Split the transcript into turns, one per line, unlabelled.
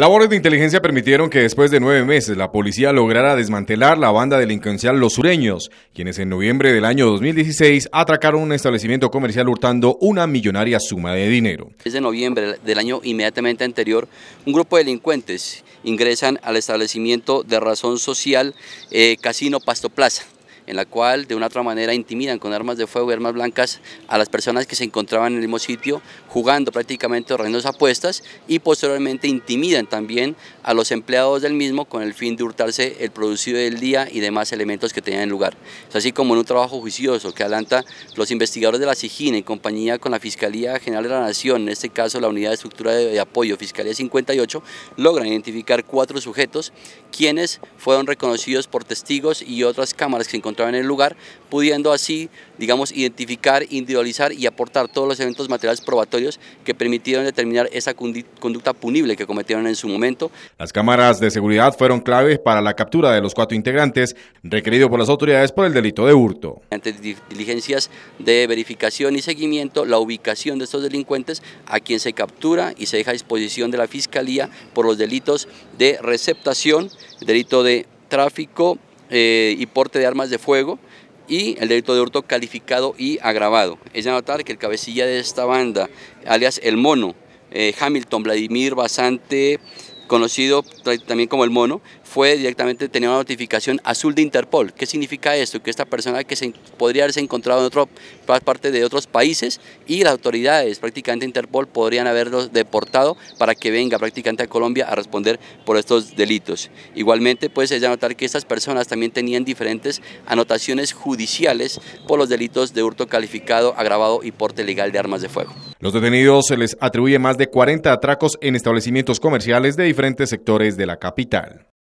Labores de inteligencia permitieron que después de nueve meses la policía lograra desmantelar la banda delincuencial Los Sureños, quienes en noviembre del año 2016 atracaron un establecimiento comercial hurtando una millonaria suma de dinero.
Desde noviembre del año inmediatamente anterior, un grupo de delincuentes ingresan al establecimiento de razón social eh, Casino Pasto Plaza en la cual de una otra manera intimidan con armas de fuego y armas blancas a las personas que se encontraban en el mismo sitio jugando prácticamente horrendas apuestas y posteriormente intimidan también a los empleados del mismo con el fin de hurtarse el producido del día y demás elementos que tenían en lugar. Es así como en un trabajo juicioso que adelanta los investigadores de la SIGIN en compañía con la Fiscalía General de la Nación, en este caso la Unidad de Estructura de Apoyo Fiscalía 58, logran identificar cuatro sujetos quienes fueron reconocidos por testigos y otras cámaras que encontraron en el lugar, pudiendo así, digamos, identificar, individualizar y aportar todos los eventos materiales probatorios que permitieron determinar esa conducta punible que cometieron en su momento.
Las cámaras de seguridad fueron claves para la captura de los cuatro integrantes requeridos por las autoridades por
el delito de hurto. Ante diligencias de verificación y seguimiento, la ubicación de estos delincuentes a quien se captura y se deja a disposición de la Fiscalía por los delitos de receptación, delito de tráfico eh, y porte de armas de fuego y el delito de hurto calificado y agravado. Es de notar que el cabecilla de esta banda, alias El Mono, eh, Hamilton Vladimir Basante conocido también como el mono, fue directamente, tenía una notificación azul de Interpol. ¿Qué significa esto? Que esta persona que se, podría haberse encontrado en otra parte de otros países y las autoridades prácticamente Interpol podrían haberlo deportado para que venga prácticamente a Colombia a responder por estos delitos. Igualmente, pues es notar que estas personas también tenían diferentes anotaciones judiciales por los delitos de hurto calificado, agravado y porte legal de armas de fuego.
Los detenidos se les atribuye más de 40 atracos en establecimientos comerciales de diferentes sectores de la capital.